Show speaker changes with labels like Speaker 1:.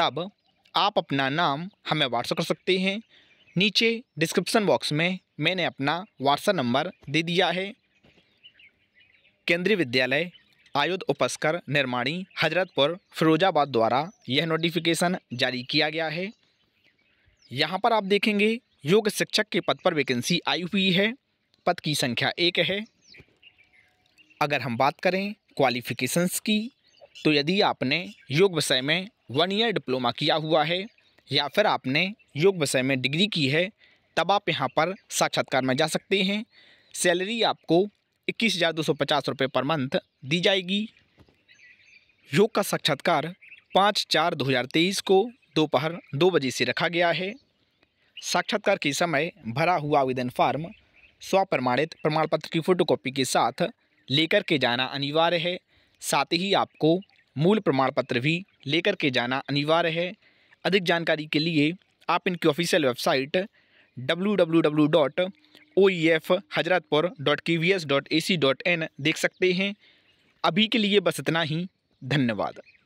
Speaker 1: तब आप अपना नाम हमें व्हाट्सअप कर सकते हैं नीचे डिस्क्रिप्सन बॉक्स में मैंने अपना व्हाट्सअप नंबर दे दिया है केंद्रीय विद्यालय आयुध उपस्कर निर्माणी हजरतपुर फिरोजाबाद द्वारा यह नोटिफिकेशन जारी किया गया है यहाँ पर आप देखेंगे योग शिक्षक के पद पर वैकेंसी आई हुई है पद की संख्या एक है अगर हम बात करें क्वालिफिकेशंस की तो यदि आपने योग विषय में वन ईयर डिप्लोमा किया हुआ है या फिर आपने योग विषय में डिग्री की है तब आप यहाँ पर साक्षात्कार में जा सकते हैं सैलरी आपको इक्कीस हज़ार दो सौ पचास रुपये पर मंथ दी जाएगी योग का साक्षात्कार पाँच चार दो हज़ार तेईस को दोपहर दो, दो बजे से रखा गया है साक्षात्कार के समय भरा हुआ आवेदन फार्म स्वप्रमाणित प्रमाण पत्र की फ़ोटोकॉपी के साथ लेकर के जाना अनिवार्य है साथ ही आपको मूल प्रमाण पत्र भी लेकर के जाना अनिवार्य है अधिक जानकारी के लिए आप इनकी official website W dot O E F Hazratpur dot V S dot A C dot in देख सकते हैं अभी के लिए बस इतना ही धन्यवाद